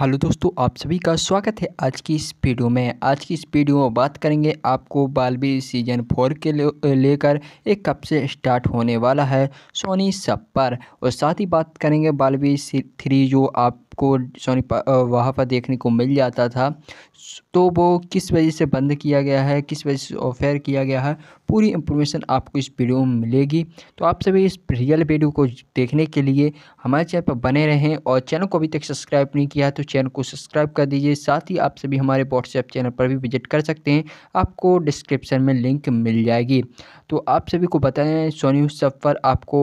hello दोस्तों आप सभी का स्वागत है आज की इस वीडियो में आज की इस वीडियो में बात करेंगे आपको बालबी सीजन फोर के लेकर एक कब से स्टार्ट होने वाला है सोनी सब पर और साथ ही बात करेंगे बालबी थ्री जो आप को सॉरी वहाँ पर देखने को मिल जाता था तो वो किस वजह से बंद किया गया है किस वजह से ऑफेयर किया गया है पूरी इंफॉर्मेशन आपको इस वीडियो में मिलेगी तो आप सभी इस रियल वीडियो को देखने के लिए हमारे चैनल पर बने रहें और चैनल को अभी तक सब्सक्राइब नहीं किया तो चैनल को सब्सक्राइब कर दीजिए साथ ही आप सभी हमारे व्हाट्सएप चैनल पर भी विजिट कर सकते हैं आपको डिस्क्रिप्शन में लिंक मिल जाएगी तो आप सभी को बताएं सोनी सफ़र पर आपको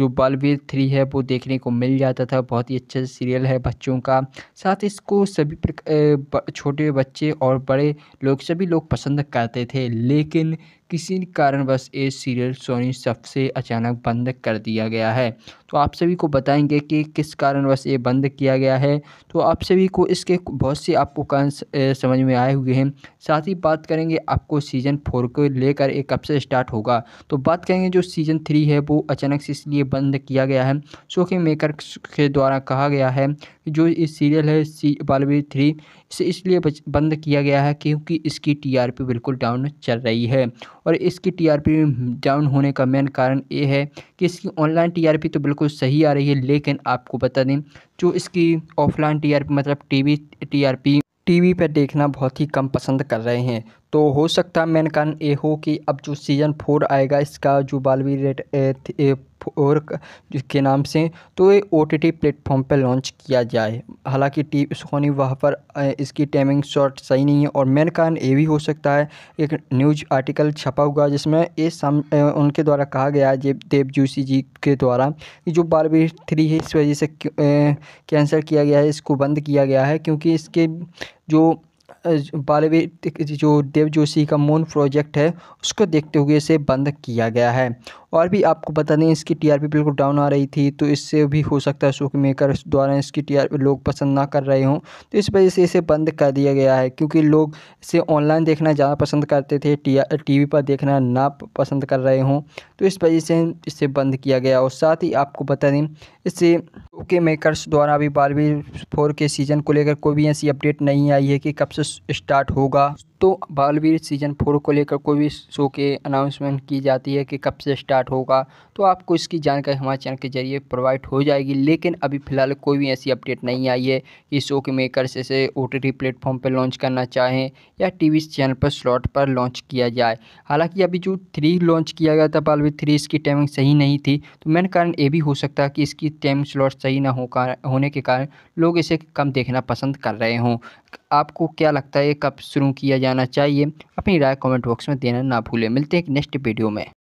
जो बालवीर थ्री है वो देखने को मिल जाता था बहुत ही अच्छा सीरियल है बच्चों का साथ इसको सभी छोटे बच्चे और बड़े लोग सभी लोग पसंद करते थे लेकिन किसी कारणवश ये सीरियल सोनी सबसे अचानक बंद कर दिया गया है तो आप सभी को बताएंगे कि किस कारणवश ये बंद किया गया है तो आप सभी को इसके बहुत से आपको कारण समझ में आए हुए हैं साथ ही बात करेंगे आपको सीज़न फोर को लेकर एक कब से स्टार्ट होगा तो बात करेंगे जो सीज़न थ्री है वो अचानक से इसलिए बंद किया गया है शो के मेकर के द्वारा कहा गया है कि जो इस सीरियल है सी बालवीर थ्री इसे इसलिए बंद किया गया है क्योंकि इसकी टी बिल्कुल डाउन चल रही है और इसकी टीआरपी डाउन होने का मेन कारण ये है कि इसकी ऑनलाइन टीआरपी तो बिल्कुल सही आ रही है लेकिन आपको बता दें जो इसकी ऑफलाइन टीआरपी मतलब टीवी टीआरपी टीवी पर देखना बहुत ही कम पसंद कर रहे हैं तो हो सकता है मेन कारण ये हो कि अब जो सीज़न फोर आएगा इसका जो बालवीर रेट फोर के नाम से तो ये ओ टी टी प्लेटफॉर्म पर लॉन्च किया जाए हालांकि टी सोनी वहाँ पर इसकी टाइमिंग शॉर्ट सही नहीं है और मेन कारण ये भी हो सकता है एक न्यूज आर्टिकल छपा हुआ जिसमें ये सम उनके द्वारा कहा गया है देव जोशी जी के द्वारा कि जो बारबी थ्री है इस वजह से कैंसिल किया गया है इसको बंद किया गया है क्योंकि इसके जो बालवी जो देव जोशी का मून प्रोजेक्ट है उसको देखते हुए इसे बंद किया गया है और भी आपको बता दें इसकी टीआरपी बिल्कुल डाउन आ रही थी तो इससे भी हो सकता है शोक मेकर द्वारा इसकी टीआरपी लोग पसंद ना कर रहे हों तो इस वजह से इसे बंद कर दिया गया है क्योंकि लोग इसे ऑनलाइन देखना ज़्यादा पसंद करते थे टीवी पर देखना ना पसंद कर रहे हों तो इस वजह से इसे बंद किया गया और साथ ही आपको बता दें इसे के मेकर्स द्वारा अभी बालवीर फोर के सीज़न को लेकर कोई भी ऐसी अपडेट नहीं आई है कि कब से स्टार्ट होगा तो बालवीर सीज़न फोर को लेकर कोई भी शो के अनाउंसमेंट की जाती है कि कब से स्टार्ट होगा तो आपको इसकी जानकारी हमारे चैनल के जरिए प्रोवाइड हो जाएगी लेकिन अभी फ़िलहाल कोई भी ऐसी अपडेट नहीं आई है कि शो के मेकर्स इसे ओ टी प्लेटफॉर्म पर लॉन्च करना चाहें या टी वी चैनल पर स्लॉट पर लॉन्च किया जाए हालाँकि अभी जो थ्री लॉन्च किया गया था बालवीर थ्री इसकी टाइमिंग सही नहीं थी तो मेन कारण ये भी हो सकता है कि इसकी टाइम स्लॉट सही सही ना हो कार होने के कारण लोग इसे कम देखना पसंद कर रहे हों आपको क्या लगता है कब शुरू किया जाना चाहिए अपनी राय कमेंट बॉक्स में देना ना भूलें मिलते हैं नेक्स्ट वीडियो में